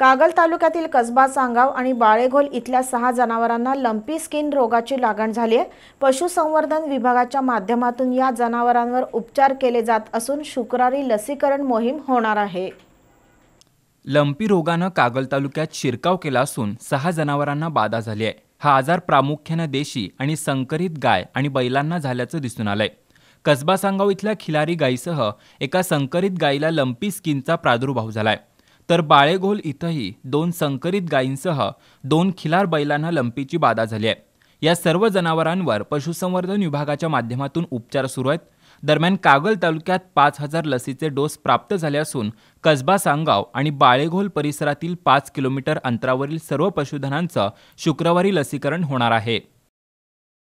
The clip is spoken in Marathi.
कागल तालुक्यातील कसबा सांगाव आणि बाळेघोल इथल्या सहा जनावरांना लंपी स्किन रोगाची लागण झाली आहे पशुसंवर्धन विभागाच्या माध्यमातून या जनावरांवर उपचार केले जात असून शुक्रवारी लसीकरण मोहीम होणार आहे लंपी रोगानं कागल तालुक्यात शिरकाव केला असून सहा जनावरांना बाधा झाली आहे हा आजार प्रामुख्यानं देशी आणि संकरित गाय आणि बैलांना झाल्याचं दिसून आलंय कसबा सांगाव इथल्या खिलारी गायीसह एका संकरित गायीला लंपी स्किनचा प्रादुर्भाव झालाय तर बाळेघोल इथंही दोन संकरित गायींसह दोन खिलार बैलांना लंपीची बाधा झाली आहे या सर्व जनावरांवर पशुसंवर्धन विभागाच्या माध्यमातून उपचार सुरू आहेत दरम्यान कागल तालुक्यात पाच हजार लसीचे डोस प्राप्त झाले असून कसबा सांगाव आणि बाळेघोल परिसरातील पाच किलोमीटर अंतरावरील सर्व पशुधनांचं शुक्रवारी लसीकरण होणार आहे